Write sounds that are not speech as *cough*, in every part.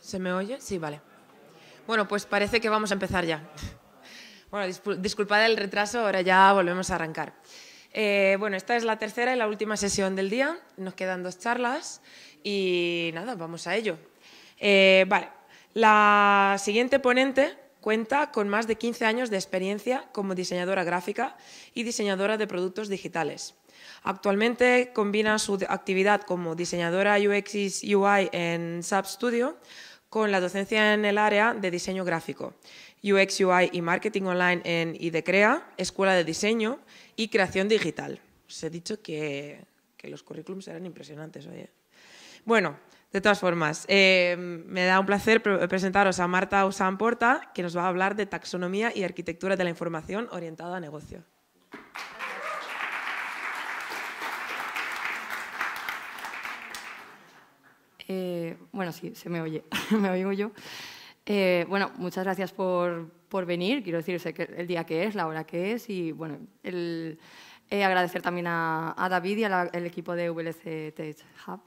¿se me oye? Sí, vale. Bueno, pues parece que vamos a empezar ya. *laughs* Bueno, disculpad el retraso, ahora ya volvemos a arrancar. Eh, bueno, esta es la tercera y la última sesión del día. Nos quedan dos charlas y nada, vamos a ello. Eh, vale, la siguiente ponente cuenta con más de 15 años de experiencia como diseñadora gráfica y diseñadora de productos digitales. Actualmente combina su actividad como diseñadora UX UI en SAP Studio con la docencia en el área de diseño gráfico, UX UI y marketing online en IDECREA, Escuela de Diseño y Creación Digital. Os he dicho que, los currículums eran impresionantes, oye. Bueno, de todas formas, em, me da un placer presentaros a Marta Usamporta, que nos va a hablar de taxonomía y arquitectura de la información orientada a negocio. Eh, bueno, sí, se me oye, *laughs* me oigo yo. Eh, bueno, muchas gracias por, venir. Quiero decir, que el día que es, la hora que es y, bueno, eh, agradecer también a, David y al equipo de VLC Tech Hub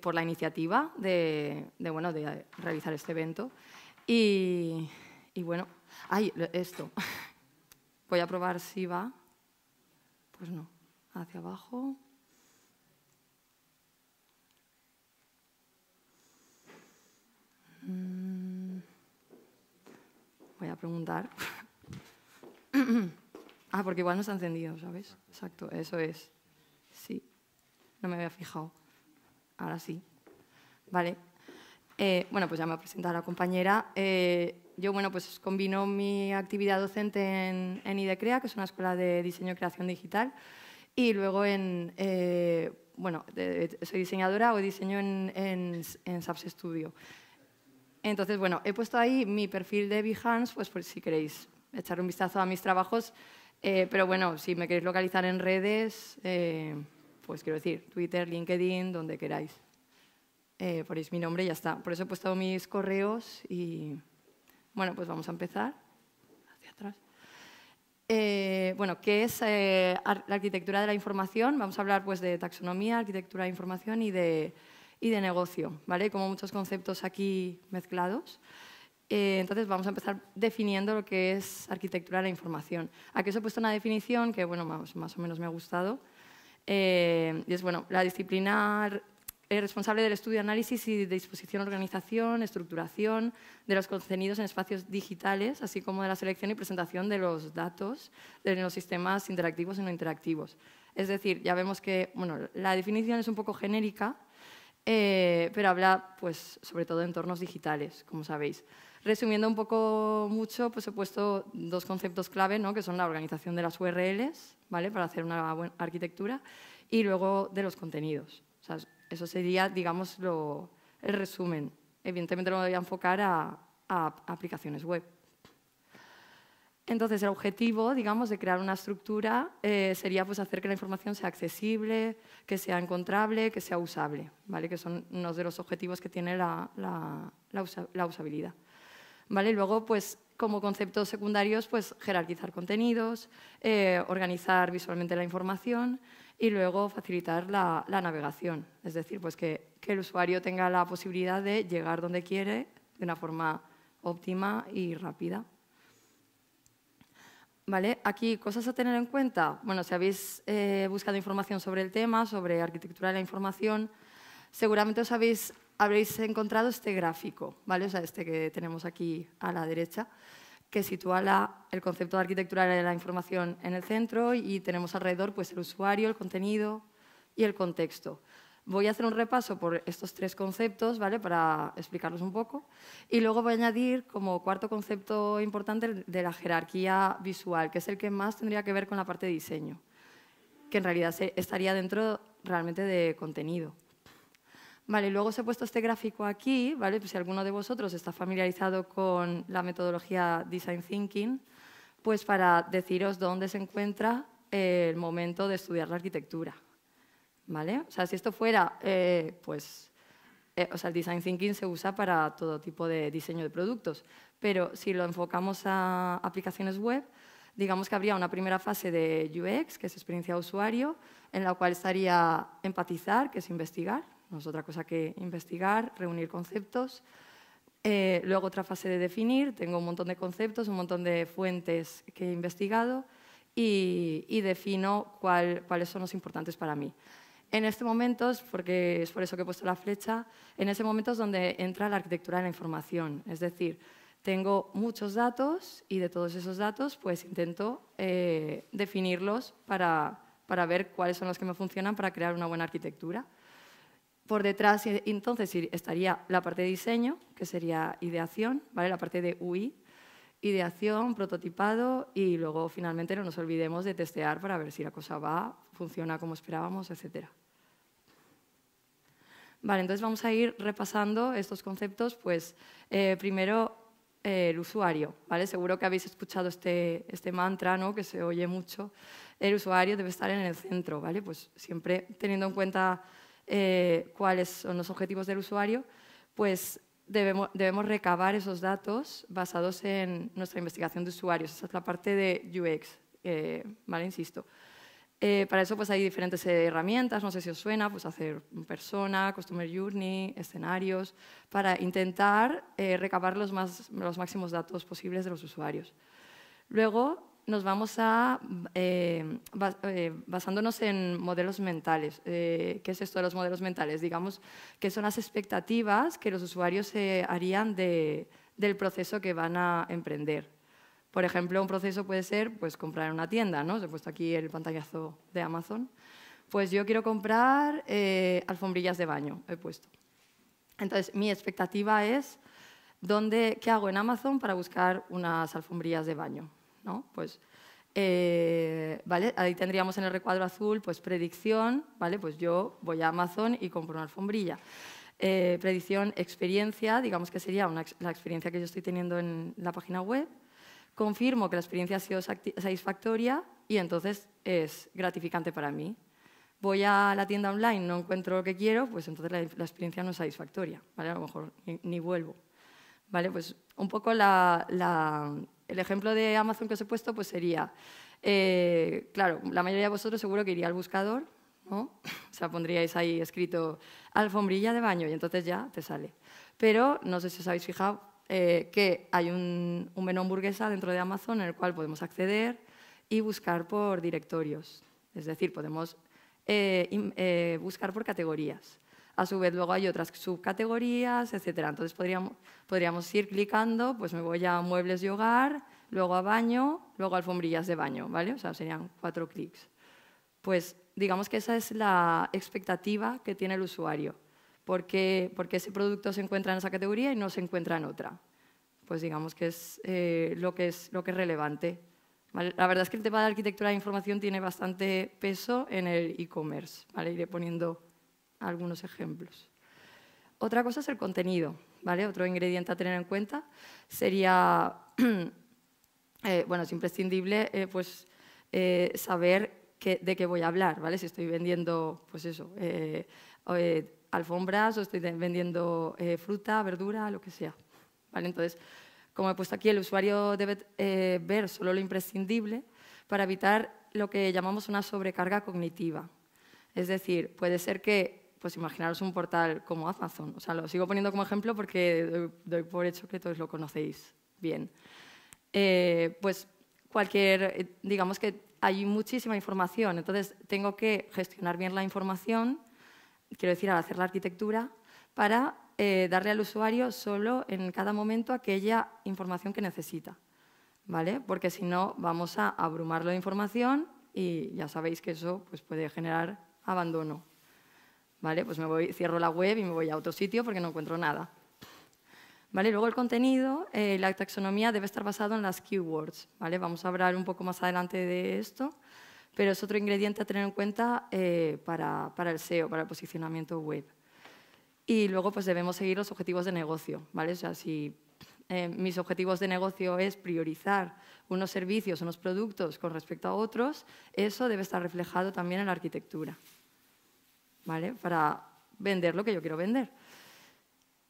por la iniciativa de, de, bueno, de realizar este evento. Y, y bueno, ay, esto. *laughs* Voy a probar si va. Pues no. Hacia abajo. Mm, voy a preguntar. *clears throat* ah, porque igual no ha encendido, ¿sabes? Exacto, eso es. Sí, no me había fijado. Ahora sí. Vale. Eh, bueno, pues ya me ha presentado la compañera. Eh, yo, bueno, pues combino mi actividad docente en, en, IDECREA, que es una escuela de diseño y creación digital, y luego en, eh, bueno, soy diseñadora o diseño en, en, en SAPS Studio. Entonces, bueno, he puesto ahí mi perfil de Behance, pues, por si queréis echar un vistazo a mis trabajos. Eh, pero bueno, si me queréis localizar en redes, eh, pues quiero decir, Twitter, LinkedIn, donde queráis. Eh, ponéis mi nombre y ya está. Por eso he puesto mis correos y, bueno, pues vamos a empezar. Hacia atrás. bueno, ¿qué es la arquitectura de la información? Vamos a hablar pues, de taxonomía, arquitectura de información y de y de negocio, ¿vale? Como muchos conceptos aquí mezclados. Eh, entonces vamos a empezar definiendo lo que es arquitectura de la información. Aquí os he puesto una definición que, bueno, más, o menos me ha gustado. Eh, y es, bueno, la disciplina eh, responsable del estudio, análisis y de disposición, organización, estructuración de los contenidos en espacios digitales, así como de la selección y presentación de los datos en los sistemas interactivos y no interactivos. Es decir, ya vemos que bueno, la definición es un poco genérica, eh, pero habla pues, sobre todo de entornos digitales, como sabéis. Resumiendo un poco mucho, pues he puesto dos conceptos clave, que son la organización de las URLs, ¿vale? para hacer una buena arquitectura, y luego de los contenidos. eso sería, digamos, el resumen. Evidentemente lo voy a enfocar a aplicaciones web. Entonces, el objetivo, digamos, de crear una estructura eh, sería pues, hacer que la información sea accesible, que sea encontrable, que sea usable, ¿vale? que son unos de los objetivos que tiene la, usabilidad. ¿Vale? Luego, pues, como conceptos secundarios, pues, jerarquizar contenidos, eh, organizar visualmente la información y luego facilitar la, navegación. Es decir, pues, que el usuario tenga la posibilidad de llegar donde quiere de una forma óptima y rápida. ¿Vale? Aquí, cosas a tener en cuenta. Bueno, si habéis eh, buscado información sobre el tema, sobre arquitectura de la información, seguramente os habréis encontrado este gráfico, ¿vale? O sea, este que tenemos aquí a la derecha, que sitúa el concepto de arquitectura de la información en el centro y tenemos alrededor pues, el usuario, el contenido y el contexto. Voy a hacer un repaso por estos tres conceptos, ¿vale? Para explicarlos un poco. Y luego voy a añadir como cuarto concepto importante de la jerarquía visual, que es el que más tendría que ver con la parte de diseño, que en realidad estaría dentro realmente de contenido. Vale, luego os he puesto este gráfico aquí, ¿vale? Pues si alguno de vosotros está familiarizado con la metodología Design Thinking, pues para deciros dónde se encuentra el momento de estudiar la arquitectura, o sea, si esto fuera, eh, pues, eh, o sea, el design thinking se usa para todo tipo de diseño de productos, pero si lo enfocamos a aplicaciones web, digamos que habría una primera fase de UX, que es experiencia de usuario, en la cual estaría empatizar, que es investigar, no es otra cosa que investigar, reunir conceptos. Eh, luego otra fase de definir, tengo un montón de conceptos, un montón de fuentes que he investigado y, defino cuáles son los importantes para mí en este momento, porque es por eso que he puesto la flecha, en ese momento es donde entra la arquitectura de la información. Es decir, tengo muchos datos y de todos esos datos pues intento eh, definirlos para, ver cuáles son los que me funcionan para crear una buena arquitectura. Por detrás entonces estaría la parte de diseño, que sería ideación, ¿vale? la parte de UI, ideación, prototipado y luego finalmente no nos olvidemos de testear para ver si la cosa va, funciona como esperábamos, etcétera. Vale, entonces vamos a ir repasando estos conceptos. Pues eh, primero el usuario, ¿vale? Seguro que habéis escuchado este, este mantra, ¿no? Que se oye mucho. El usuario debe estar en el centro, ¿vale? Pues siempre teniendo en cuenta eh, cuáles son los objetivos del usuario, pues debemos, recabar esos datos basados en nuestra investigación de usuarios. Esa es la parte de UX, eh, ¿vale? Insisto. Eh, para eso pues, hay diferentes herramientas, no sé si os suena, pues hacer persona, customer journey, escenarios, para intentar eh, recabar los, más, los máximos datos posibles de los usuarios. Luego, nos vamos a, eh, eh, basándonos en modelos mentales. Eh, ¿Qué es esto de los modelos mentales? Digamos que son las expectativas que los usuarios se harían del proceso que van a emprender. Por ejemplo, un proceso puede ser pues, comprar en una tienda, ¿no? Os he puesto aquí el pantallazo de Amazon. Pues yo quiero comprar alfombrillas de baño, he puesto. Entonces, mi expectativa es, ¿dónde, ¿qué hago en Amazon para buscar unas alfombrillas de baño? ¿no? Pues, eh, ¿vale? Ahí tendríamos en el recuadro azul, pues predicción, ¿vale? Pues yo voy a Amazon y compro una alfombrilla. Eh, predicción, experiencia, digamos que sería la experiencia que yo estoy teniendo en la página web. Confirmo que la experiencia ha sido satisfactoria y entonces es gratificante para mí. Voy a la tienda online, no encuentro lo que quiero, pues entonces la, experiencia no es satisfactoria, ¿vale? A lo mejor ni, vuelvo. ¿Vale? Pues un poco la, el ejemplo de Amazon que os he puesto pues sería, eh, claro, la mayoría de vosotros seguro que iría al buscador, ¿no? *laughs* O sea, pondríais ahí escrito alfombrilla de baño y entonces ya te sale. Pero no sé si os habéis fijado eh, que hay un, menú hamburguesa dentro de Amazon en el cual podemos acceder y buscar por directorios. Es decir, podemos eh, buscar por categorías. A su vez, luego hay otras subcategorías, etc. Entonces, podríamos, ir clicando, pues me voy a muebles de hogar, luego a baño, luego a alfombrillas de baño, ¿vale? O sea, serían cuatro clics. Pues digamos que esa es la expectativa que tiene el usuario. Porque, porque ese producto se encuentra en esa categoría y no se encuentra en otra. Pues digamos que es, eh, lo, que es lo que es relevante. La verdad es que el tema de arquitectura de información tiene bastante peso en el e-commerce. ¿vale? Iré poniendo algunos ejemplos. Otra cosa es el contenido, ¿vale? Otro ingrediente a tener en cuenta sería, *clears throat* eh, bueno, es imprescindible eh, pues, eh, saber de qué voy a hablar, ¿vale? Si estoy vendiendo, pues eso, alfombras o estoy vendiendo fruta, verdura, lo que sea, ¿vale? Entonces, como he puesto aquí, el usuario debe ver solo lo imprescindible para evitar lo que llamamos una sobrecarga cognitiva. Es decir, puede ser que pues imaginaros un portal como Amazon. O sea, lo sigo poniendo como ejemplo porque doy, por hecho que todos lo conocéis bien. Eh, pues cualquier, eh, digamos que hay muchísima información, entonces tengo que gestionar bien la información, quiero decir, al hacer la arquitectura, para eh, darle al usuario solo en cada momento aquella información que necesita, ¿vale? Porque si no, vamos a abrumarlo de información y ya sabéis que eso pues, puede generar abandono ¿vale? Pues me cierro la web y me voy a otro sitio porque no encuentro nada. ¿Vale? Luego el contenido, eh, la taxonomía debe estar basado en las keywords, ¿vale? Vamos a hablar un poco más adelante de esto, pero es otro ingrediente a tener en cuenta eh, para, el SEO, para el posicionamiento web. Y luego pues debemos seguir los objetivos de negocio, ¿vale? O sea, si eh, mis objetivos de negocio es priorizar unos servicios, unos productos con respecto a otros, eso debe estar reflejado también en la arquitectura. ¿vale? Para vender lo que yo quiero vender.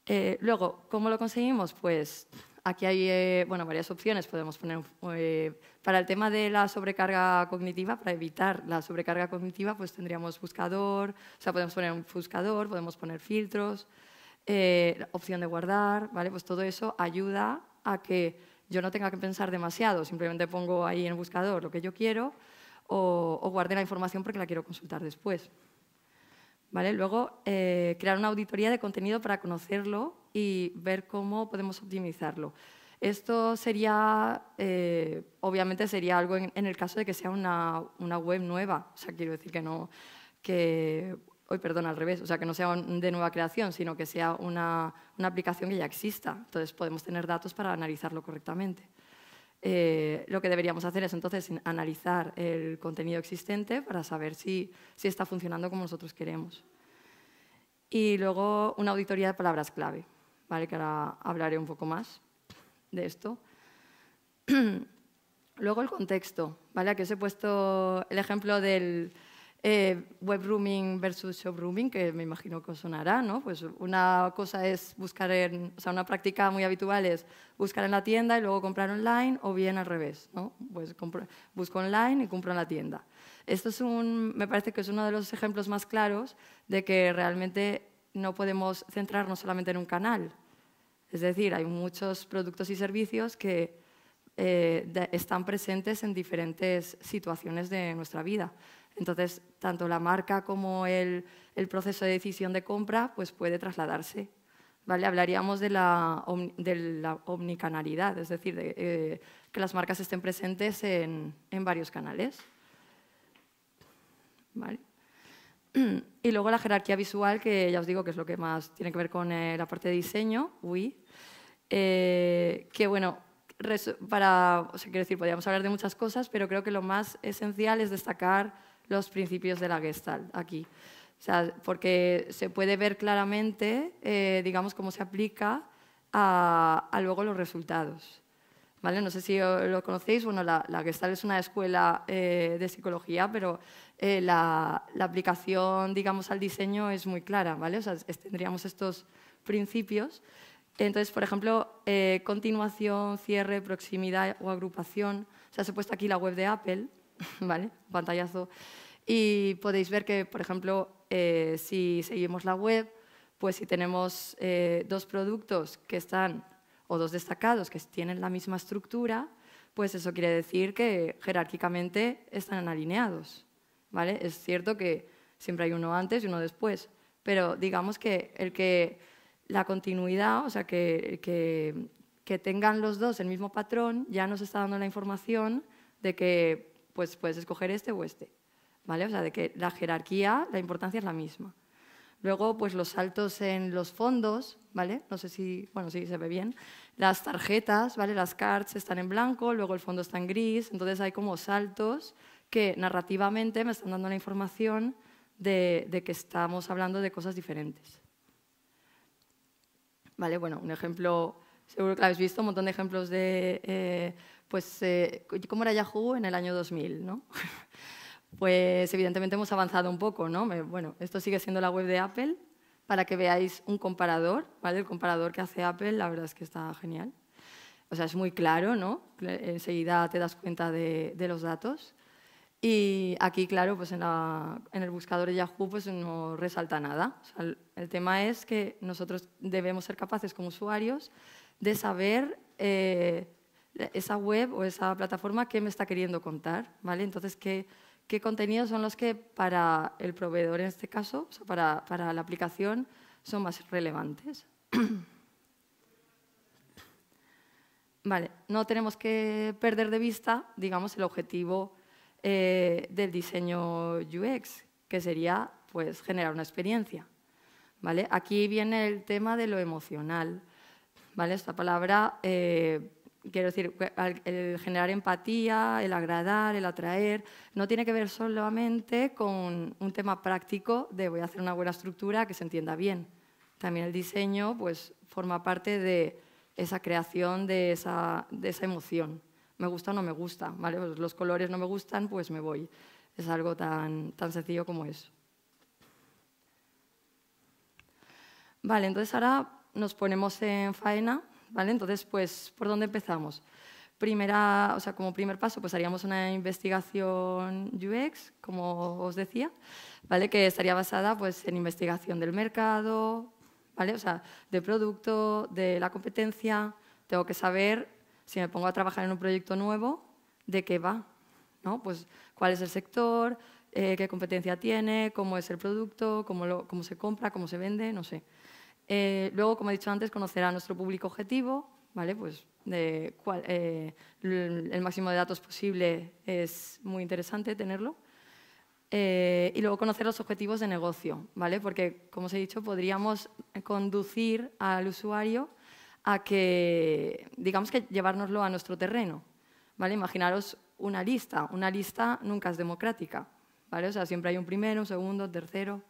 Eh, luego, ¿cómo lo conseguimos? Pues aquí hay eh, bueno, varias opciones. Podemos poner eh, para el tema de la sobrecarga cognitiva, para evitar la sobrecarga cognitiva, pues tendríamos buscador, o sea, podemos poner un buscador, podemos poner filtros, opción de guardar, ¿vale? Pues todo eso ayuda a que yo no tenga que pensar demasiado, simplemente pongo ahí en el buscador lo que yo quiero o, o la información porque la quiero consultar después. Luego, eh, crear una auditoría de contenido para conocerlo y ver cómo podemos optimizarlo. Esto sería, eh, obviamente sería algo en, el caso de que sea una, web nueva, o sea, quiero decir que no, que, hoy al revés, o sea, que no sea de nueva creación, sino que sea una, una aplicación que ya exista. Entonces podemos tener datos para analizarlo correctamente. Eh, lo que deberíamos hacer es entonces analizar el contenido existente para saber si, está funcionando como nosotros queremos. Y luego una auditoría de palabras clave, que ahora hablaré un poco más de esto. *clears throat* luego el contexto, ¿vale? aquí os he puesto el ejemplo del, eh, Webrooming versus shoprooming, que me imagino que sonará, ¿no? Pues una cosa es buscar en, o sea, una práctica muy habitual es buscar en la tienda y luego comprar online, o bien al revés, ¿no? Pues busco online y compro en la tienda. Esto es un, me parece que es uno de los ejemplos más claros de que realmente no podemos centrarnos solamente en un canal. Es decir, hay muchos productos y servicios que eh, están presentes en diferentes situaciones de nuestra vida. Entonces, tanto la marca como el, el proceso de decisión de compra pues puede trasladarse. ¿vale? Hablaríamos de la, la omnicanalidad, es decir, eh, que las marcas estén presentes en, en varios canales. ¿Vale? *clears throat* Y luego la jerarquía visual, que ya os digo que es lo que más tiene que ver con eh, la parte de diseño, uy eh, que bueno, para, o sea, quiero decir, podríamos hablar de muchas cosas, pero creo que lo más esencial es destacar los principios de la Gestalt aquí. O sea, porque se puede ver claramente, eh, digamos, cómo se aplica a, luego los resultados. ¿Vale? No sé si lo conocéis, bueno, la, la Gestalt es una escuela eh, de psicología, pero eh, la, aplicación, digamos, al diseño es muy clara, ¿vale? O sea, tendríamos estos principios. Entonces, por ejemplo, continuación, cierre, proximidad o agrupación. O sea, se ha puesto aquí la web de Apple. *laughs* ¿vale? Pantallazo. Y podéis ver que, por ejemplo, eh, si seguimos la web, pues si tenemos eh, dos productos que están, o dos destacados que tienen la misma estructura, pues eso quiere decir que jerárquicamente están alineados, ¿vale? Es cierto que siempre hay uno antes y uno después, pero digamos que el que la continuidad, o sea, que, que tengan los dos el mismo patrón, ya nos está dando la información de que pues puedes escoger este o este. ¿Vale? O sea, de que la jerarquía, la importancia es la misma. Luego, pues los saltos en los fondos, ¿vale? No sé si, bueno, sí, se ve bien. Las tarjetas, ¿vale? Las cards están en blanco, luego el fondo está en gris, entonces hay como saltos que narrativamente me están dando la información de, que estamos hablando de cosas diferentes. ¿Vale? Bueno, un ejemplo, seguro que habéis visto, un montón de ejemplos de... Eh, pues eh, ¿cómo era Yahoo en el año 2000? ¿no? *laughs* pues evidentemente hemos avanzado un poco, ¿no? Bueno, esto sigue siendo la web de Apple para que veáis un comparador, ¿vale? El comparador que hace Apple, la verdad es que está genial. O sea, es muy claro, ¿no? Enseguida te das cuenta de, los datos. Y aquí, claro, pues en, el buscador de Yahoo pues no resalta nada. el, tema es que nosotros debemos ser capaces como usuarios de saber eh, eh, esa web o esa plataforma qué me está queriendo contar, ¿vale? Entonces, ¿qué, qué contenidos son los que para el proveedor, en este caso, o sea, para, la aplicación, son más relevantes? *clears throat* vale, no tenemos que perder de vista, digamos, el objetivo eh, del diseño UX, que sería pues, generar una experiencia. ¿vale? Aquí viene el tema de lo emocional. ¿vale? Esta palabra... Eh, Quiero decir, el generar empatía, el agradar, el atraer, no tiene que ver solamente con un tema práctico de voy a hacer una buena estructura que se entienda bien. También el diseño pues, forma parte de esa creación, de esa, de esa emoción. Me gusta o no me gusta, ¿vale? Pues los colores no me gustan, pues me voy. Es algo tan, tan sencillo como eso. Vale, entonces ahora nos ponemos en faena entonces, pues, ¿por dónde empezamos? Primera, o sea, como primer paso, pues haríamos una investigación UX, como os decía, ¿vale? Que estaría basada, pues, en investigación del mercado, ¿vale? sea, de producto, de la competencia. Tengo que saber, si me pongo a trabajar en un proyecto nuevo, de qué va, ¿no? Pues, cuál es el sector, eh, qué competencia tiene, cómo es el producto, cómo se compra, cómo se vende, no sé. Eh, luego, como he dicho antes, conocer a nuestro público objetivo, ¿vale? Pues eh, el máximo de datos posible es muy interesante tenerlo. Eh, y luego conocer los objetivos de negocio, ¿vale? Porque, como os he dicho, podríamos conducir al usuario a que, digamos que llevárnoslo a nuestro terreno, ¿vale? Imaginaros una lista, una lista nunca es democrática, ¿vale? siempre hay un primero, un segundo, tercero.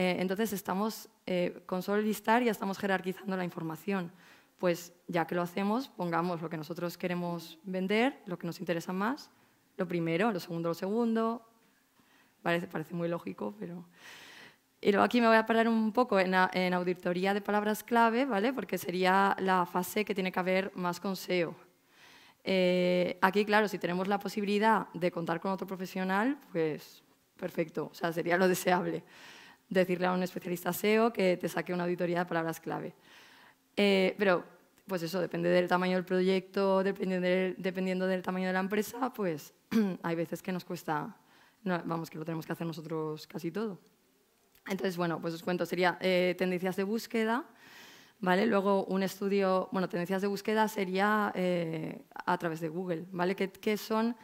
Eh, entonces estamos, eh, con solo listar ya estamos jerarquizando la información. Pues ya que lo hacemos, pongamos lo que nosotros queremos vender, lo que nos interesa más, lo primero, lo segundo, lo segundo. Parece, parece muy lógico, pero... Y luego aquí me voy a parar un poco en, auditoría de palabras clave, ¿vale? Porque sería la fase que tiene que haber más con SEO. Eh, aquí, claro, si tenemos la posibilidad de contar con otro profesional, pues perfecto, o sea, sería lo deseable decirle a un especialista SEO que te saque una auditoría de palabras clave. Eh, pero, pues eso, depende del tamaño del proyecto, dependiendo del, dependiendo del tamaño de la empresa, pues *clears throat* hay veces que nos cuesta, vamos, que lo tenemos que hacer nosotros casi todo. Entonces, bueno, pues os cuento, sería eh, tendencias de búsqueda, ¿vale? Luego un estudio, bueno, tendencias de búsqueda sería eh, a través de Google, ¿vale? ¿Qué, qué son,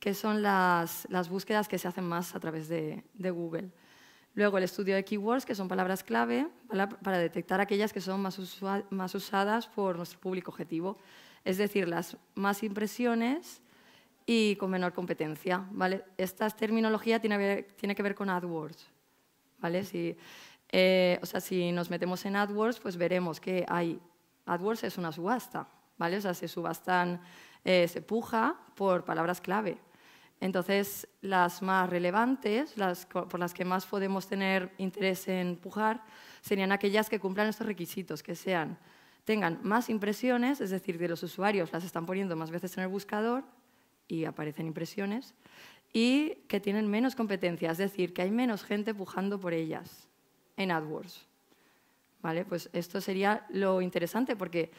qué son las, las, búsquedas que se hacen más a través de, de Google? Luego el estudio de keywords, que son palabras clave para detectar aquellas que son más, usadas por nuestro público objetivo, es decir, las más impresiones y con menor competencia. ¿vale? Esta terminología tiene, que ver con AdWords. ¿vale? Si, eh, o sea, si nos metemos en AdWords, pues veremos que hay... AdWords es una subasta, ¿vale? sea, se subastan, eh, se puja por palabras clave. Entonces, las más relevantes, por las que más podemos tener interés en pujar, serían aquellas que cumplan estos requisitos, que sean, tengan más impresiones, es decir, que los usuarios las están poniendo más veces en el buscador y aparecen impresiones, y que tienen menos competencia, es decir, que hay menos gente pujando por ellas en AdWords. ¿Vale? Pues esto sería lo interesante, porque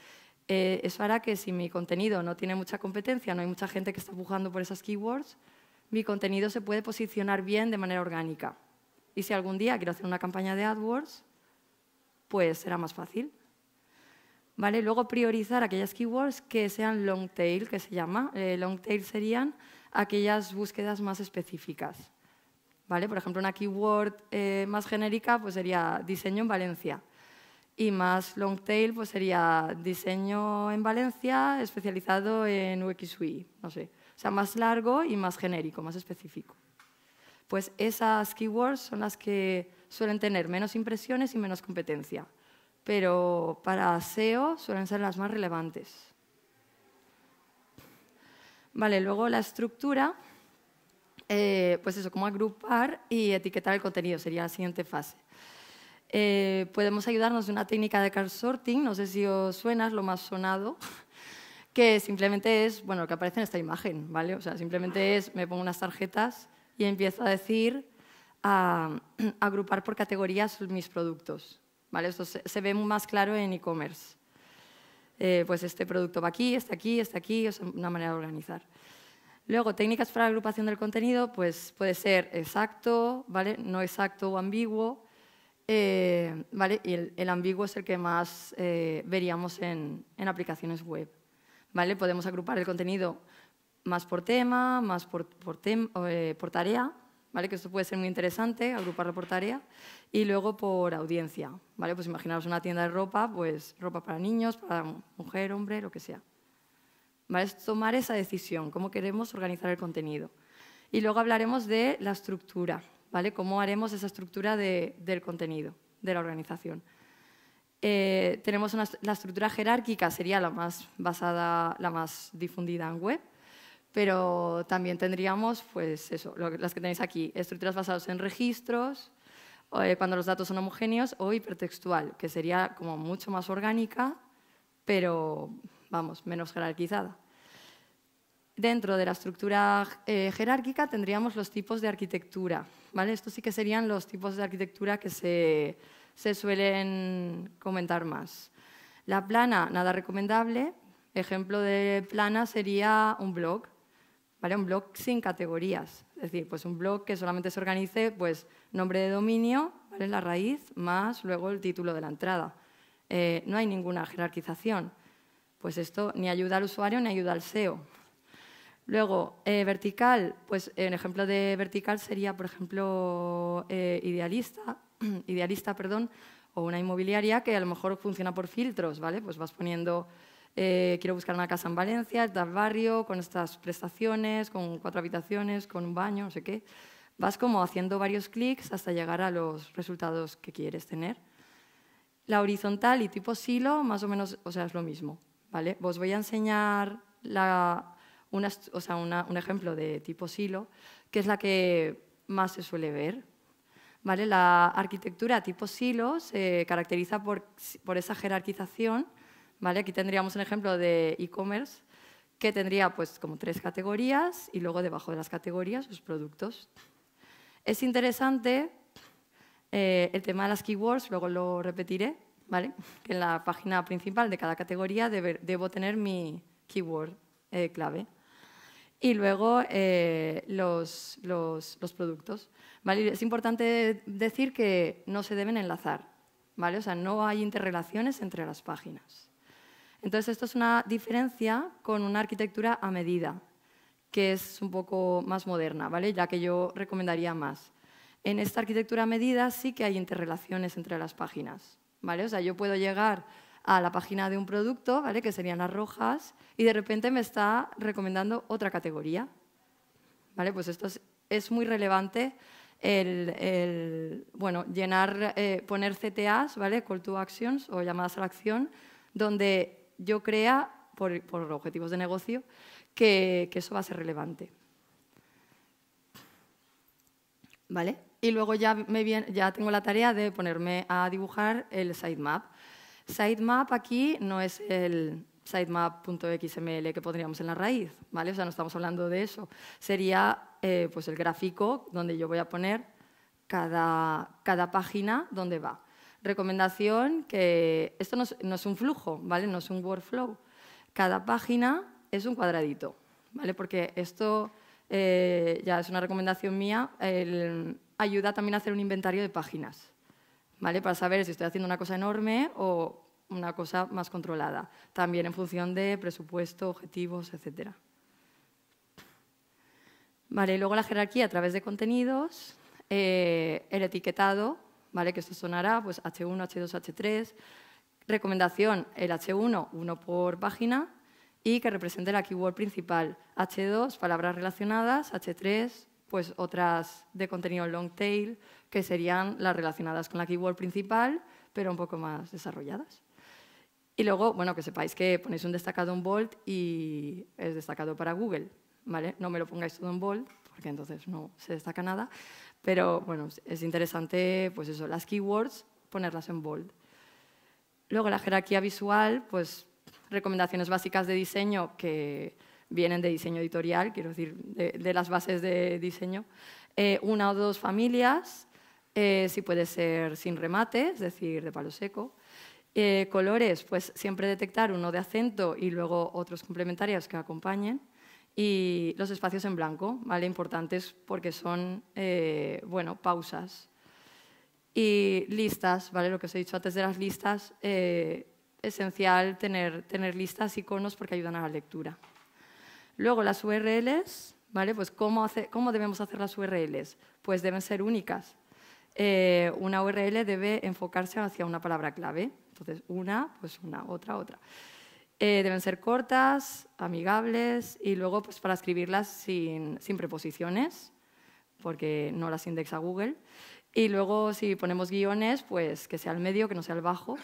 eh, eso hará que si mi contenido no tiene mucha competencia, no hay mucha gente que está pujando por esas keywords, mi contenido se puede posicionar bien de manera orgánica. Y si algún día quiero hacer una campaña de AdWords, pues será más fácil. ¿Vale? Luego priorizar aquellas keywords que sean long tail, que se llama. Eh, long tail serían aquellas búsquedas más específicas. ¿Vale? Por ejemplo, una keyword eh, más genérica pues sería diseño en Valencia y más long tail pues sería diseño en Valencia especializado en UX UI, no sé. O sea, más largo y más genérico, más específico. Pues esas keywords son las que suelen tener menos impresiones y menos competencia, pero para SEO suelen ser las más relevantes. Vale, luego la estructura, eh, pues eso, cómo agrupar y etiquetar el contenido sería la siguiente fase. Eh, podemos ayudarnos de una técnica de card sorting, no sé si os suena, lo más sonado, *laughs* que simplemente es, bueno, lo que aparece en esta imagen, ¿vale? O sea, simplemente es, me pongo unas tarjetas y empiezo a decir, a, *clears throat* agrupar por categorías mis productos, ¿vale? Esto se, ve más claro en e-commerce. Eh, pues este producto va aquí, está aquí, está aquí, es una manera de organizar. Luego, técnicas para agrupación del contenido, pues puede ser exacto, ¿vale? no exacto o ambiguo, eh, ¿vale? Y el, ambiguo es el que más eh, veríamos en, aplicaciones web. ¿vale? Podemos agrupar el contenido más por tema, más eh, por, tarea, ¿vale? que esto puede ser muy interesante, agruparlo por tarea, y luego por audiencia. ¿vale? Pues imaginaos una tienda de ropa, pues ropa para niños, para mujer, hombre, lo que sea. ¿Vale? Es tomar esa decisión, cómo queremos organizar el contenido. Y luego hablaremos de la estructura. ¿vale? Cómo haremos esa estructura del contenido de la organización. Eh, tenemos la estructura jerárquica, sería la más basada, la más difundida en web, pero también tendríamos, pues eso, las que tenéis aquí, estructuras basadas en registros, eh, cuando los datos son homogéneos, o hipertextual, que sería como mucho más orgánica, pero, vamos, menos jerarquizada dentro de la estructura eh, jerárquica tendríamos los tipos de arquitectura. ¿vale? Estos sí que serían los tipos de arquitectura que se, suelen comentar más. La plana, nada recomendable. Ejemplo de plana sería un blog, Un blog sin categorías. Es decir, pues un blog que solamente se organice, pues nombre de dominio, ¿vale? La raíz, más luego el título de la entrada. Eh, no hay ninguna jerarquización. Pues esto ni ayuda al usuario ni ayuda al SEO. Luego, eh, vertical, pues un ejemplo de vertical sería, por ejemplo, eh, idealista, *clears throat* idealista, perdón, o una inmobiliaria que a lo mejor funciona por filtros, ¿vale? Pues vas poniendo, eh, quiero buscar una casa en Valencia, tal barrio, con estas prestaciones, con cuatro habitaciones, con un baño, no sé qué. Vas como haciendo varios clics hasta llegar a los resultados que quieres tener. La horizontal y tipo silo, más o menos, o sea, es lo mismo, ¿vale? Os voy a enseñar la una, o sea, un ejemplo de tipo silo, que es la que más se suele ver. ¿Vale? La arquitectura tipo silo se caracteriza por, esa jerarquización. ¿vale? Aquí tendríamos un ejemplo de e-commerce que tendría pues, como tres categorías y luego debajo de las categorías sus productos. Es interesante eh, el tema de las keywords, luego lo repetiré, ¿vale? que en la página principal de cada categoría debo tener mi keyword eh, clave y luego eh, los, productos. ¿vale? Es importante decir que no se deben enlazar, ¿vale? o sea, no hay interrelaciones entre las páginas. Entonces, esto es una diferencia con una arquitectura a medida, que es un poco más moderna, ¿vale? ya que yo recomendaría más. En esta arquitectura a medida sí que hay interrelaciones entre las páginas. ¿vale? O sea, yo puedo llegar a la página de un producto, ¿vale? que serían las rojas, y de repente me está recomendando otra categoría. ¿Vale? Pues esto es, muy relevante el, bueno, llenar, eh, poner CTAs, ¿vale? Call to Actions o llamadas a la acción, donde yo crea, por, por objetivos de negocio, que, eso va a ser relevante. ¿Vale? Y luego ya, me ya tengo la tarea de ponerme a dibujar el sitemap. Sitemap aquí no es el sitemap.xml que pondríamos en la raíz, ¿vale? O sea, no estamos hablando de eso. Sería eh, pues el gráfico donde yo voy a poner cada, página donde va. Recomendación que esto no es, un flujo, ¿vale? No es un workflow. Cada página es un cuadradito, ¿vale? Porque esto eh, ya es una recomendación mía, ayuda también a hacer un inventario de páginas. ¿vale? Para saber si estoy haciendo una cosa enorme o una cosa más controlada, también en función de presupuesto, objetivos, etc. Vale, luego la jerarquía a través de contenidos, eh, el etiquetado, ¿vale? que esto sonará pues, H1, H2, H3, recomendación el H1, uno por página, y que represente la keyword principal, H2, palabras relacionadas, H3, pues otras de contenido long tail, que serían las relacionadas con la keyword principal, pero un poco más desarrolladas. Y luego, bueno, que sepáis que ponéis un destacado en bold y es destacado para Google, ¿vale? No me lo pongáis todo en bold, porque entonces no se destaca nada, pero bueno, es interesante, pues eso, las keywords, ponerlas en bold. Luego la jerarquía visual, pues recomendaciones básicas de diseño que vienen de diseño editorial, quiero decir, de, las bases de diseño. Eh, una o dos familias, eh, si puede ser sin remate, es decir, de palo seco. Eh, colores, pues siempre detectar uno de acento y luego otros complementarios que acompañen. Y los espacios en blanco, ¿vale? Importantes porque son, bueno, pausas. Y listas, ¿vale? Lo que os he dicho antes de las listas, esencial tener, tener listas, iconos, porque ayudan a la lectura. Luego las URLs, ¿vale? Pues ¿cómo, hace, cómo debemos hacer las URLs? Pues deben ser únicas. Eh, una URL debe enfocarse hacia una palabra clave. Entonces, una, pues una, otra, otra. Eh, deben ser cortas, amigables y luego pues, para escribirlas sin, sin preposiciones, porque no las indexa Google. Y luego si ponemos guiones, pues que sea el medio, que no sea el bajo.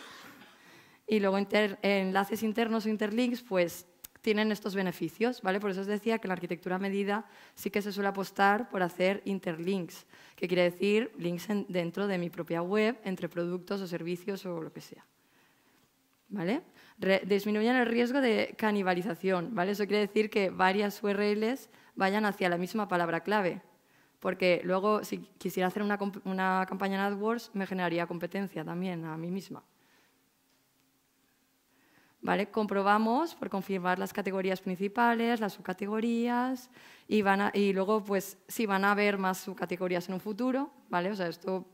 Y luego enlaces internos o interlinks, pues tienen estos beneficios, ¿vale? Por eso os decía que en la arquitectura medida sí que se suele apostar por hacer interlinks, que quiere decir links dentro de mi propia web entre productos o servicios o lo que sea. ¿Vale? disminuyen el riesgo de canibalización, ¿vale? Eso quiere decir que varias URLs vayan hacia la misma palabra clave, porque luego si quisiera hacer una campaña en AdWords me generaría competencia también a mí misma. Comprobamos por confirmar las categorías principales, las subcategorías y, y luego, pues, si van a haber más subcategorías en un futuro, O sea, esto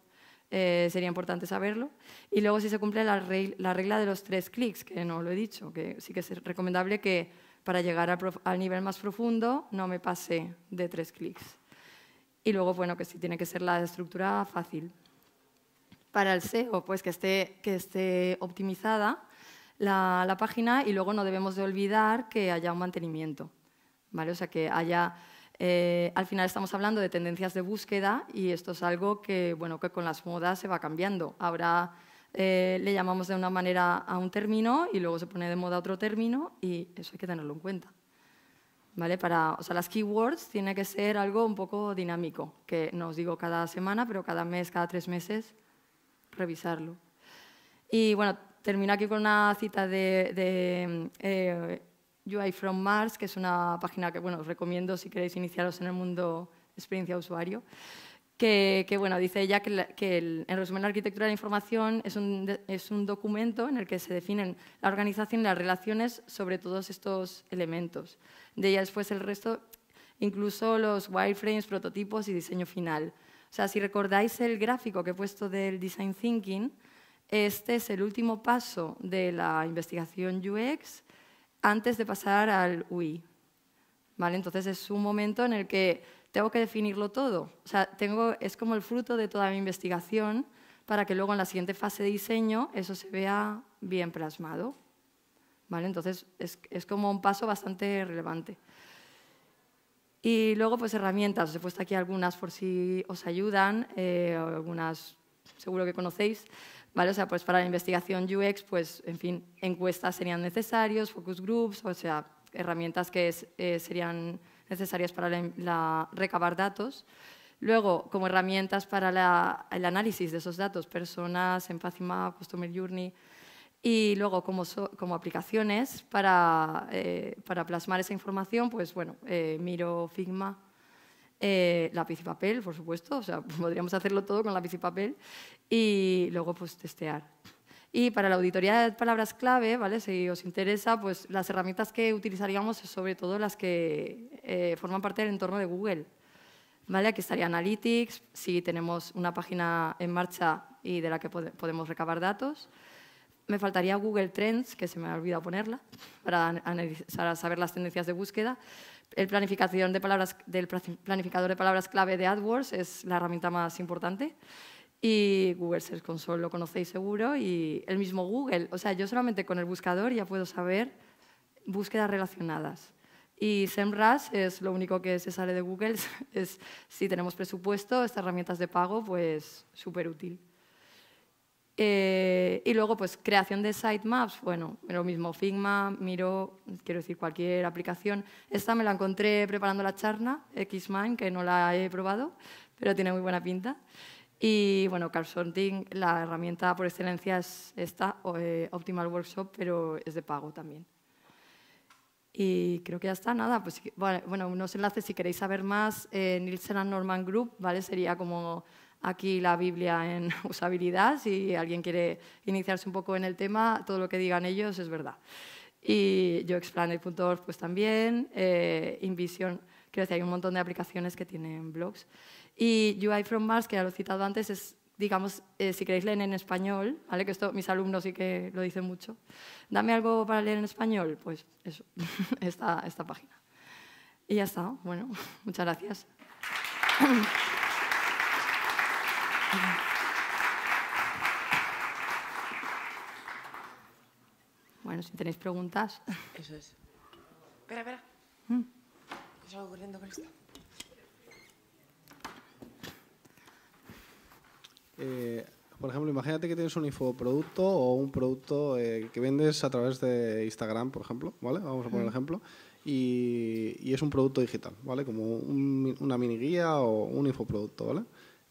eh, sería importante saberlo. Y luego si se cumple la regla, de los tres clics, que no lo he dicho, que sí que es recomendable que para llegar al nivel más profundo no me pase de tres clics. Y luego, bueno, que sí tiene que ser la estructura fácil. Para el SEO, pues que esté, que esté optimizada la, página y luego no debemos de olvidar que haya un mantenimiento. ¿vale? O sea, que haya... Eh, al final estamos hablando de tendencias de búsqueda y esto es algo que, bueno, que con las modas se va cambiando. Ahora eh, le llamamos de una manera a un término y luego se pone de moda otro término y eso hay que tenerlo en cuenta. ¿Vale? Para, o sea, las keywords tiene que ser algo un poco dinámico, que no os digo cada semana, pero cada mes, cada tres meses, revisarlo. Y bueno, termino aquí con una cita de, eh, UI from Mars, que es una página que bueno, os recomiendo si queréis iniciaros en el mundo experiencia de usuario. Que, bueno, dice ella que, el, en resumen la arquitectura de la información es un, es un, documento en el que se definen la organización y las relaciones sobre todos estos elementos. De ella después el resto, incluso los wireframes, prototipos y diseño final. O sea, si recordáis el gráfico que he puesto del design thinking, este es el último paso de la investigación UX antes de pasar al UI. ¿Vale? Entonces es un momento en el que tengo que definirlo todo. O sea, tengo, es como el fruto de toda mi investigación para que luego en la siguiente fase de diseño eso se vea bien plasmado. ¿Vale? Entonces es, es como un paso bastante relevante. Y luego, pues herramientas. Os he puesto aquí algunas por si os ayudan, eh, algunas seguro que conocéis, O sea, pues para la investigación UX, pues, en fin, encuestas serían necesarios, focus groups, o sea, herramientas que eh, serían necesarias para recabar datos. Luego, como herramientas para el análisis de esos datos, personas, Empathy Map, Customer Journey, y luego como, aplicaciones eh, para, plasmar esa información, pues bueno, eh, Miro, Figma, eh, lápiz papel, por supuesto, o sea, *laughs* podríamos hacerlo todo con la y papel y luego pues testear. Y para la auditoría de palabras clave, ¿vale? si os interesa, pues las herramientas que utilizaríamos sobre todo las que eh, forman parte del entorno de Google. ¿Vale? Aquí estaría Analytics, si tenemos una página en marcha y de la que podemos recabar datos. Me faltaría Google Trends, que se me ha olvidado ponerla, para, para saber las tendencias de búsqueda. El planificación de del planificador de palabras clave de AdWords es la herramienta más importante. Y Google Search Console lo conocéis seguro. Y el mismo Google. O sea, yo solamente con el buscador ya puedo saber búsquedas relacionadas. Y SEMrush es lo único que se sale de Google. *laughs* Es, si tenemos presupuesto, estas herramientas de pago, pues súper útil. Eh, y luego, pues creación de sitemaps, bueno, lo mismo, Figma, Miro, quiero decir, cualquier aplicación. Esta me la encontré preparando la charla, Xmind, que no la he probado, pero tiene muy buena pinta. Y bueno, Carlson la herramienta por excelencia es esta, eh, Optimal Workshop, pero es de pago también. Y creo que ya está, nada, pues bueno, unos enlaces si queréis saber más, eh, Nielsen Norman Group, ¿vale? Sería como aquí la Biblia en *laughs* usabilidad. Si alguien quiere iniciarse un poco en el tema, todo lo que digan ellos es verdad. Y yo yoexplanet.org pues también, eh, Invision, creo que hay un montón de aplicaciones que tienen blogs. Y UI from Mars, que ya lo he citado antes, es digamos, eh, si queréis leer en español, ¿vale? que esto mis alumnos sí que lo dicen mucho, dame algo para leer en español, pues eso, *laughs* esta, esta página. Y ya está, bueno, *laughs* muchas gracias. Bueno, si tenéis preguntas. Eso es. Espera, espera. ¿Mm? está ocurriendo con esto. Eh, por ejemplo, imagínate que tienes un infoproducto o un producto eh, que vendes a través de Instagram, por ejemplo, ¿vale? Vamos a poner el ejemplo. Y, es un producto digital, ¿vale? Como una mini guía o un infoproducto, ¿vale?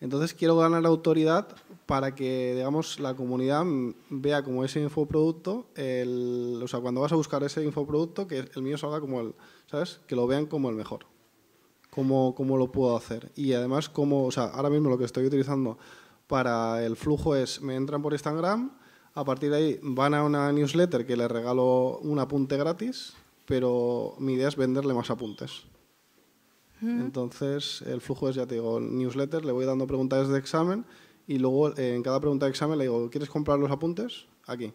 Entonces quiero ganar autoridad para que, digamos, la comunidad vea como ese infoproducto, el, o sea, cuando vas a buscar ese infoproducto, que el mío salga como el, ¿sabes? Que lo vean como el mejor. Cómo, cómo lo puedo hacer. Y además, como, o sea, ahora mismo lo que estoy utilizando para el flujo es, me entran por Instagram, a partir de ahí van a una newsletter que les regalo un apunte gratis, pero mi idea es venderle más apuntes. Entonces, el flujo es, ya te digo, newsletter, le voy dando preguntas de examen y luego eh, en cada pregunta de examen le digo, ¿quieres comprar los apuntes? Aquí.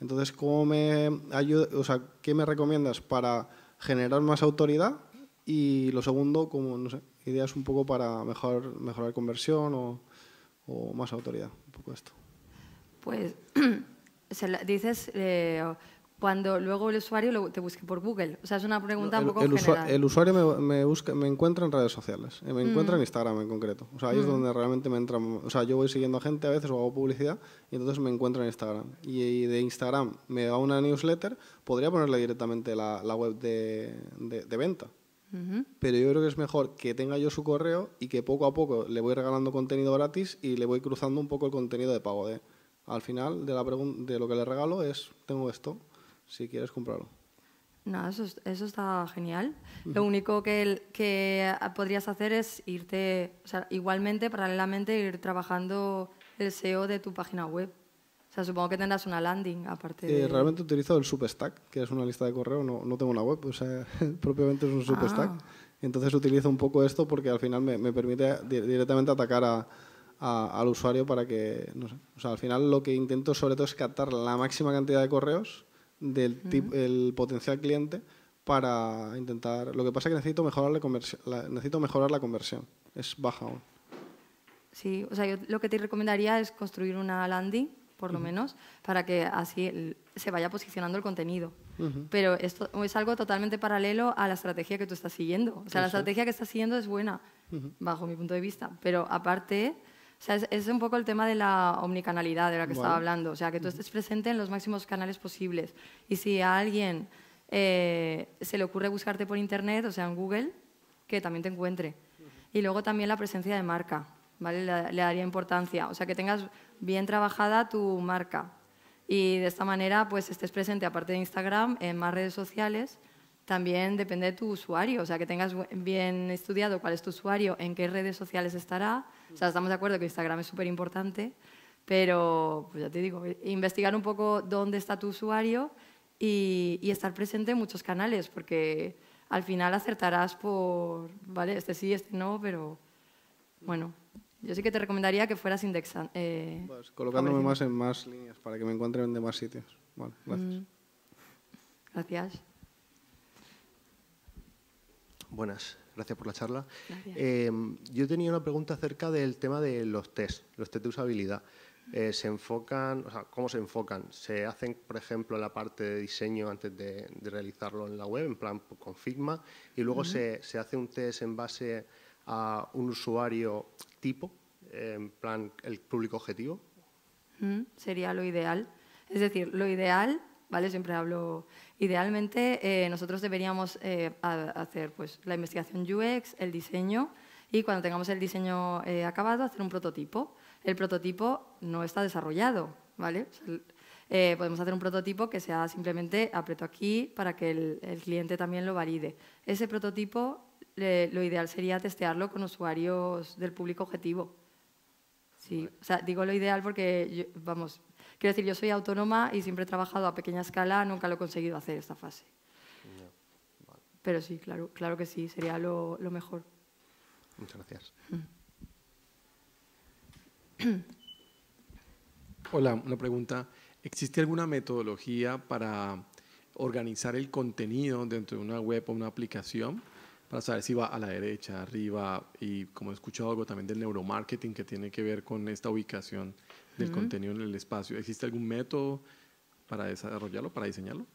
Entonces, ¿cómo me ayuda, o ¿qué me recomiendas para generar más autoridad? Y lo segundo, como, ideas un poco para mejorar, mejorar conversión o, más autoridad, un poco Pues, *clears throat* dices... Eh, cuando luego el usuario te busque por Google? O sea, es una pregunta un poco el el usuario me, encuentra en redes sociales, eh, me encuentra mm. en Instagram en concreto. O sea, ahí es mm. donde realmente me entra... O sea, yo voy siguiendo a gente a veces o hago publicidad y entonces me encuentro en Instagram. Y, de Instagram me va una newsletter, podría ponerle directamente la, web de, venta. Pero yo creo que es mejor que tenga yo su correo y que poco a poco le voy regalando contenido gratis y le voy cruzando un poco el contenido de pago. De, al final de, la de lo que le regalo es, tengo esto si quieres comprarlo. No, eso, está genial. Lo único que, podrías hacer es irte, o sea, igualmente, paralelamente, ir trabajando el SEO de tu página web. O sea, supongo que tendrás una landing aparte. Eh, realmente utilizo el SuperStack, que es una lista de correo, no, tengo una web, o sea, *laughs* propiamente es un ah. SuperStack. Entonces utilizo un poco esto porque al final me, permite directamente atacar al usuario para que, no sé, o sea, al final lo que intento sobre todo es captar la máxima cantidad de correos del el potencial cliente para intentar. Lo que pasa es que necesito mejorar la conversión. necesito mejorar la conversión. Es baja aún. Sí, o sea, yo lo que te recomendaría es construir una landing, por lo menos, para que así se vaya posicionando el contenido. Pero esto es algo totalmente paralelo a la estrategia que tú estás siguiendo. O sea, la estrategia que estás siguiendo es buena, bajo mi punto de vista. Pero aparte, o sea, es, un poco el tema de la omnicanalidad de la que estaba hablando. O sea, que tú estés presente en los máximos canales posibles. Y si a alguien eh, se le ocurre buscarte por internet, o sea, en Google, que también te encuentre. Y luego también la presencia de marca, ¿vale? Le, le daría importancia. O sea, que tengas bien trabajada tu marca. Y de esta manera, pues estés presente, aparte de Instagram, en más redes sociales también depende de tu usuario, o sea, que tengas bien estudiado cuál es tu usuario, en qué redes sociales estará o sea, estamos de acuerdo que Instagram es súper importante, pero pues ya te digo, eh, investigar un poco dónde está tu usuario y, estar presente en muchos canales, porque al final acertarás por, vale, este sí, este no, pero bueno, yo sí que te recomendaría que fueras indexando. Eh, colocándome más en más líneas para que me encuentren en más sitios. Vale, gracias. Mm. Gracias. Buenas, gracias por la charla. Em, yo tenía una pregunta acerca del tema de los test, los test de usabilidad. Eh, ¿Se enfocan, cómo se enfocan? ¿Se hacen, por ejemplo, la parte de diseño antes de, realizarlo en la web, en plan pues, con Figma, y luego se, hace un test en base a un usuario tipo, en plan el público objetivo? Sería lo ideal. Es decir, lo ideal ¿vale? Siempre hablo... Idealmente, eh, nosotros deberíamos eh, hacer pues, la investigación UX, el diseño, y cuando tengamos el diseño eh, acabado, hacer un prototipo. El prototipo no está desarrollado, ¿vale? podemos hacer un prototipo que sea simplemente aprieto aquí para que el, cliente también lo valide. Ese prototipo lo ideal sería testearlo con usuarios del público objetivo. digo lo ideal porque, vamos, Quiero decir, yo soy autónoma y siempre he trabajado a pequeña escala, nunca lo he conseguido hacer esta fase. Pero sí, claro, claro que sí, sería lo, mejor. Muchas gracias. Mm. Hola, una pregunta. ¿Existe alguna metodología para organizar el contenido dentro de una web o una aplicación? para saber si va a la derecha, arriba, y como he escuchado algo también del neuromarketing que tiene que ver con esta ubicación del contenido en el espacio. ¿Existe algún método para desarrollarlo, para diseñarlo?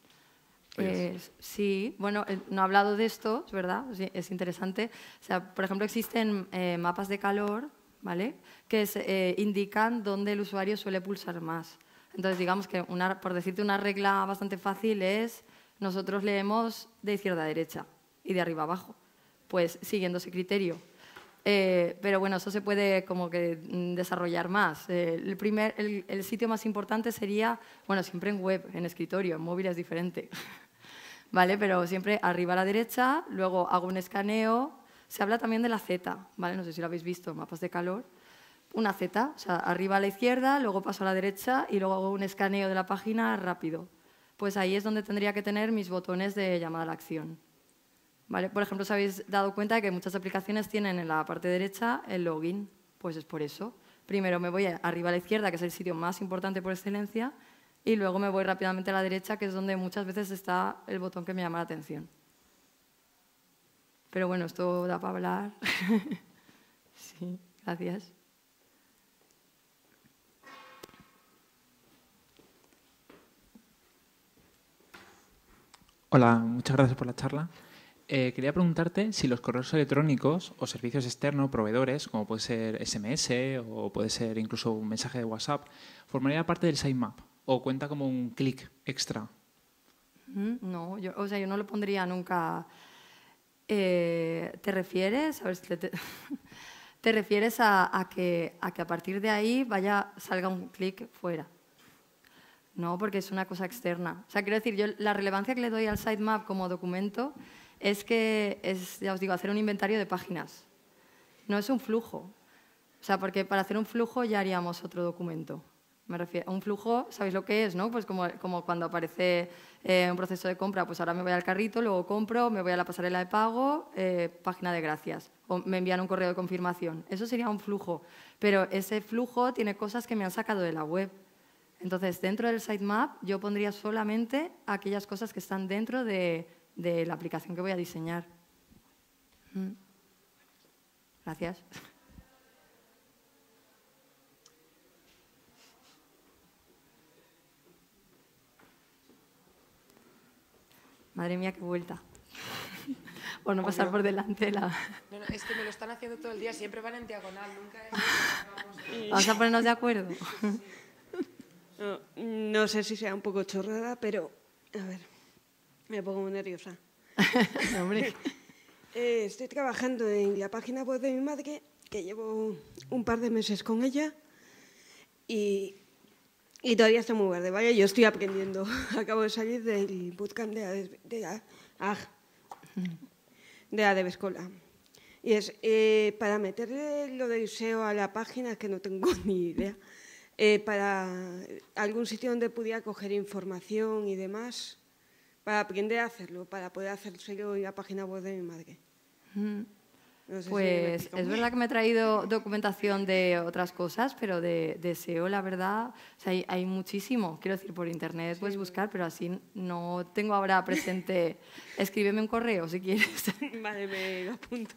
Pues, pues, sí, bueno, eh, no he hablado de esto, es verdad, es interesante. O sea, por ejemplo, existen eh, mapas de calor, ¿vale? Que eh, indican dónde el usuario suele pulsar más. Entonces, digamos que, una, por decirte una regla bastante fácil es, nosotros leemos de izquierda a derecha y de arriba a abajo. Pues, siguiendo ese criterio, eh, pero bueno, eso se puede como mm, desarrollar más. Eh, el, primer, el, sitio más importante sería, bueno, siempre en web, en escritorio, en móvil es diferente, *laughs* ¿vale? Pero siempre arriba a la derecha, luego hago un escaneo. Se habla también de la Z, ¿vale? No sé si lo habéis visto, mapas de calor. Una Z, o sea, arriba a la izquierda, luego paso a la derecha y luego hago un escaneo de la página rápido. Pues ahí es donde tendría que tener mis botones de llamada a la acción. Por ejemplo, os habéis dado cuenta de que muchas aplicaciones tienen en la parte derecha el login. Pues es por eso. Primero me voy arriba a la izquierda, que es el sitio más importante por excelencia, y luego me voy rápidamente a la derecha, que es donde muchas veces está el botón que me llama la atención. Pero bueno, esto da para hablar. *laughs* sí, gracias. Hola, muchas gracias por la charla. Eh, quería preguntarte si los correos electrónicos o servicios externos, proveedores, como puede ser SMS o puede ser incluso un mensaje de WhatsApp, formaría parte del sitemap o cuenta como un clic extra. No, yo, o sea, yo no lo pondría nunca. Eh, ¿Te refieres? A *laughs* te, refieres a, a, que, a partir de ahí vaya, salga un clic fuera. No, porque es una cosa externa. O sea, quiero decir, yo la relevancia que le doy al sitemap como documento es que es, ya os digo, hacer un inventario de páginas. No es un flujo. O sea, porque para hacer un flujo ya haríamos otro documento. un flujo, ¿sabéis lo que es? No? Pues como, cuando aparece eh, un proceso de compra, pues ahora me voy al carrito, luego compro, me voy a la pasarela de pago, eh, página de gracias, o me envían un correo de confirmación. Eso sería un flujo, pero ese flujo tiene cosas que me han sacado de la web. Entonces, dentro del sitemap yo pondría solamente aquellas cosas que están dentro de, de la aplicación que voy a diseñar. Mm. Gracias. Madre mía, qué vuelta. *laughs* Por no pasar por delante la... es que me lo están haciendo todo el día, siempre van en diagonal, *laughs* Vamos a ponernos de acuerdo. *laughs* no sé si sea un poco chorrada, pero... A ver. Me pongo muy nerviosa. *laughs* *laughs* Eh, estoy trabajando en la página web de mi madre, que llevo un par de meses con ella y, todavía está muy verde, ¿vale? Yo estoy aprendiendo. *laughs* Acabo de salir del bootcamp de la, de Y es, eh, para meterle lo del SEO a la página, que no tengo ni idea, eh, para algún sitio donde pudiera coger información y demás, aprender a hacerlo, para poder hacerlo y la página web de mi madre. Mm. pues es verdad que me he traído documentación de otras cosas, pero de, deseo SEO, la verdad, o sea, hay, muchísimo. Quiero decir, por internet puedes buscar, pero así no tengo ahora presente. *laughs* Escríbeme un correo si quieres. *laughs* Vale, me apunto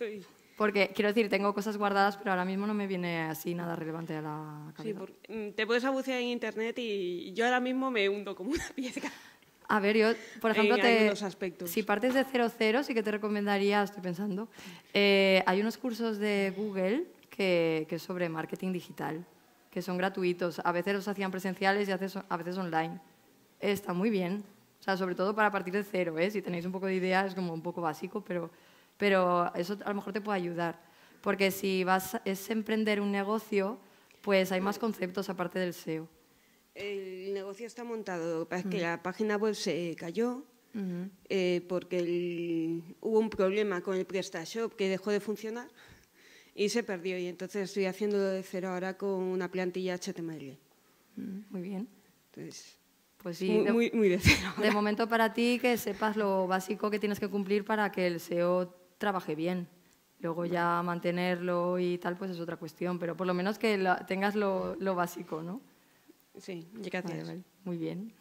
Porque quiero decir, tengo cosas guardadas, pero ahora mismo no me viene así nada relevante a la Sí, mm, te puedes bucear en internet y yo ahora mismo me hundo como una piedra. A ver, yo, por ejemplo, si partes de 0 cero, sí que te recomendaría, estoy pensando, eh, hay unos cursos de Google que, que sobre marketing digital, que son gratuitos. A veces los hacían presenciales y a veces online. Está muy bien. O sea, sobre todo para partir de cero, ¿eh? Si tenéis un poco de idea, es como un poco básico, pero, eso a lo mejor te puede ayudar. Porque si vas, a emprender un negocio, pues hay más conceptos aparte del SEO. El negocio está montado. pues que mm. la página web se cayó eh, porque hubo un problema con el PrestaShop que dejó de funcionar y se perdió. Y entonces estoy haciendo de cero ahora con una plantilla HTML. Mm, muy bien. Entonces, pues muy, de, cero. De momento para ti que sepas lo básico que tienes que cumplir para que el SEO trabaje bien. Luego ya mantenerlo y tal, pues es otra cuestión, pero por lo menos que tengas lo básico, ¿no? Sí, Muy bien.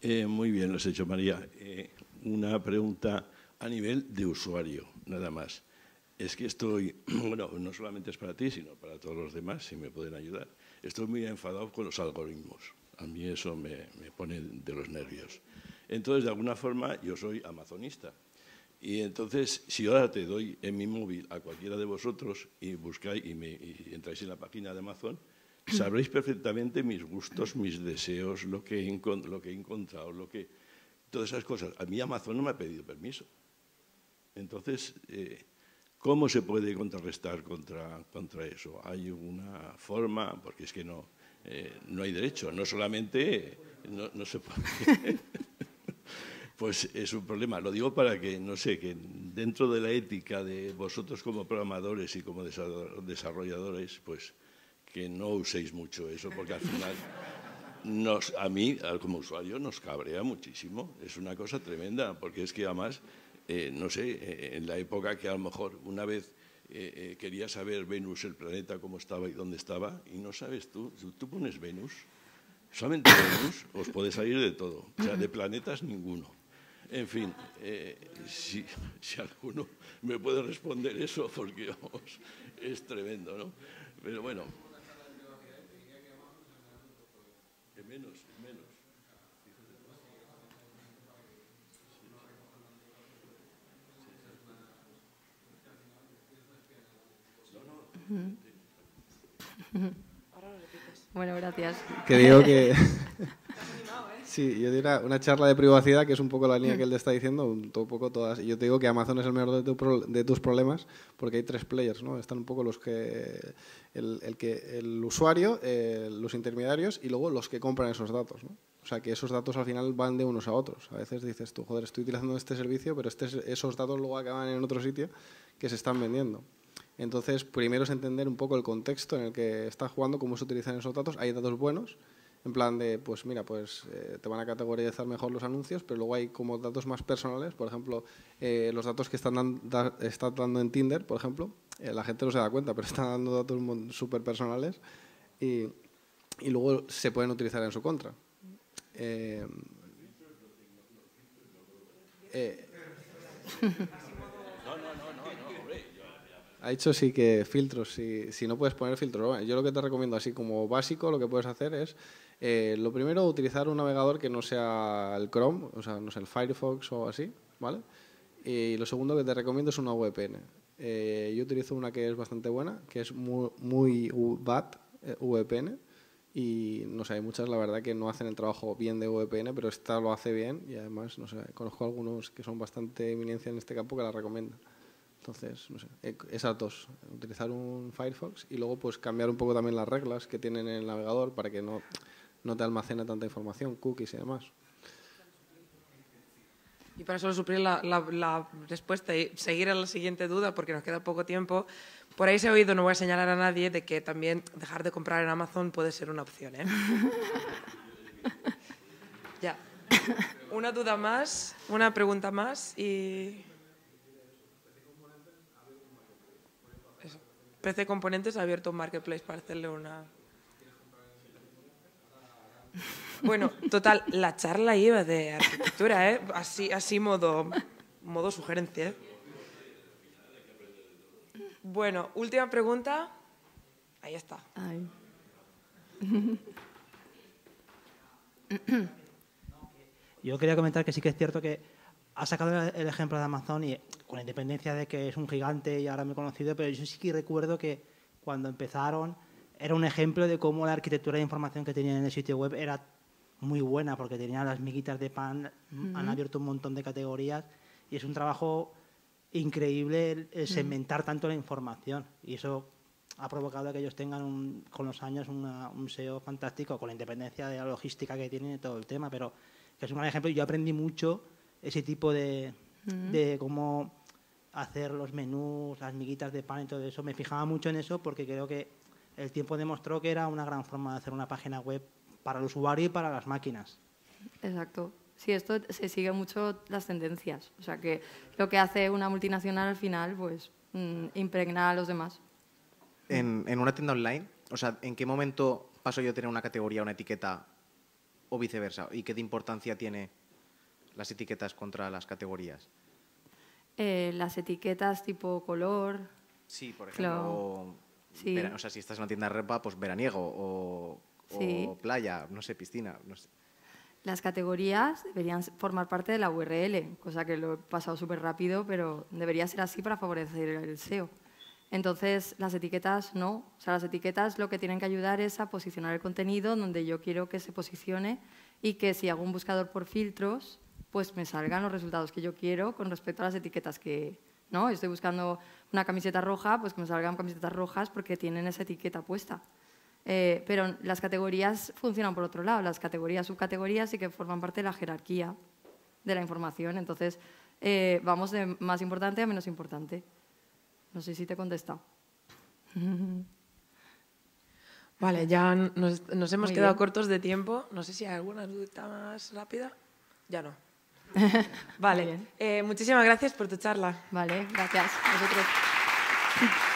Eh, muy bien, lo has hecho, María. Eh, una pregunta a nivel de usuario, nada más. Es que estoy, *clears throat* bueno, no solamente es para ti, sino para todos los demás, si me pueden ayudar. Estoy muy enfadado con los algoritmos. A mí eso me pone de los nervios. Entonces, de alguna forma, yo soy amazonista, y entonces, si ahora te doy en mi móvil a cualquiera de vosotros y buscáis y, me, entráis en la página de Amazon, *clears throat* sabréis perfectamente mis gustos, mis deseos, lo que, he lo que he encontrado, lo que, todas esas cosas. A mí Amazon no me ha pedido permiso. Entonces, eh, ¿cómo se puede contrarrestar contra, eso? Hay una forma, porque es que no, eh, hay derecho, no solamente, no se puede. *laughs* pues es un problema. Lo digo para que, no sé, que dentro de la ética de vosotros como programadores y como desarrolladores, pues que no uséis mucho eso, porque al final nos, a mí, como usuario, nos cabrea muchísimo. Es una cosa tremenda, porque es que además, eh, no sé, eh, en la época que a lo mejor una vez... Eh, quería saber Venus, el planeta, cómo estaba y dónde estaba, y no sabes tú, tú pones Venus, solamente Venus, os puede salir de todo, o sea, de planetas ninguno. En fin, eh, si, alguno me puede responder eso, porque *laughs* es tremendo, ¿no? Pero bueno. menos, *laughs* Bueno, gracias. Creo que. *laughs* Sí, yo diría una charla de privacidad, que es un poco la línea que él te está diciendo, un poco todas. Y Yo te digo que Amazon es el mejor de, tus problemas porque hay tres players, ¿no? Están un poco los que el, que, el usuario, eh, los intermediarios y luego los que compran esos datos, ¿no? O sea, que esos datos al final van de unos a otros. A veces dices tú, joder, estoy utilizando este servicio, pero este, esos datos luego acaban en otro sitio que se están vendiendo. Entonces, primero es entender un poco el contexto en el que estás jugando, cómo se utilizan esos datos. Hay datos buenos en plan de, pues mira, pues eh, te van a categorizar mejor los anuncios, pero luego hay como datos más personales, por ejemplo, eh, los datos que están está dando en Tinder, por ejemplo, eh, la gente no se da cuenta, pero *laughs* están dando datos súper personales y, y, luego se pueden utilizar en su contra. *laughs* ha dicho sí que filtros, si, si no puedes poner filtros. yo lo que te recomiendo así como básico, lo que puedes hacer es eh, lo primero, utilizar un navegador que no sea el Chrome, o sea, no sé, el Firefox o así, ¿vale? Y lo segundo que te recomiendo es una VPN. Eh, yo utilizo una que es bastante buena, que es muy, muy bad, eh, VPN, y no sé, hay muchas, la verdad, que no hacen el trabajo bien de VPN, pero esta lo hace bien y además, no sé, conozco algunos que son bastante eminencia en este campo que la recomiendan. Entonces, no sé, esas dos, utilizar un Firefox y luego pues cambiar un poco también las reglas que tienen en el navegador para que no no te almacena tanta información, cookies y demás. Y para solo suplir la, respuesta y seguir a la siguiente duda, porque nos queda poco tiempo, por ahí se ha oído, no voy a señalar a nadie, de que también dejar de comprar en Amazon puede ser una opción. ¿eh? *laughs* ya. Una duda más, una pregunta más y... PC Componentes ha abierto un marketplace para hacerle una bueno, total, la charla iba de arquitectura, ¿eh? Así, así modo, modo sugerencia, ¿eh? Bueno, última pregunta. Ahí está. *coughs* Yo quería comentar que sí que es cierto que ha sacado el ejemplo de Amazon y con independencia de que es un gigante y ahora he conocido, pero yo sí que recuerdo que cuando empezaron era un ejemplo de cómo la arquitectura de información que tenían en el sitio web era muy buena, porque tenían las miguitas de pan, han abierto un montón de categorías y es un trabajo increíble segmentar tanto la información. Y eso ha provocado que ellos tengan con los años un SEO fantástico, con la independencia de la logística que tienen y todo el tema, pero es un gran ejemplo. Yo aprendí mucho ese tipo de, de cómo hacer los menús, las miguitas de pan y todo eso. Me fijaba mucho en eso porque creo que el tiempo demostró que era una gran forma de hacer una página web para el usuario y para las máquinas. Exacto. Sí, esto se sigue mucho las tendencias. O sea, que lo que hace una multinacional al final, pues, mm, impregna a los demás. En, una tienda online, o sea, ¿en qué momento paso yo a tener una categoría, una etiqueta o viceversa? ¿Y qué de importancia tiene las etiquetas contra las categorías? Eh, las etiquetas tipo color. Sí, por ejemplo, o sea, si estás en una tienda de repa, pues veraniego o, playa, no sé, piscina, Las categorías deberían formar parte de la URL, cosa que lo he pasado súper rápido, pero debería ser así para favorecer el SEO. Entonces, las etiquetas no. O sea, las etiquetas lo que tienen que ayudar es a posicionar el contenido donde yo quiero que se posicione y que si hago un buscador por filtros, pues me salgan los resultados que yo quiero con respecto a las etiquetas que, estoy buscando una camiseta roja, pues que me salgan camisetas rojas porque tienen esa etiqueta puesta. Eh, pero las categorías funcionan por otro lado, las categorías, subcategorías y que forman parte de la jerarquía de la información, entonces eh, vamos de más importante a menos importante. No sé si te he contestado. *laughs* Vale, ya nos, hemos quedado cortos de tiempo. No sé si hay alguna duda más rápida. Ya no. *laughs* vale, eh, muchísimas gracias por tu charla. Vale, gracias. nosotros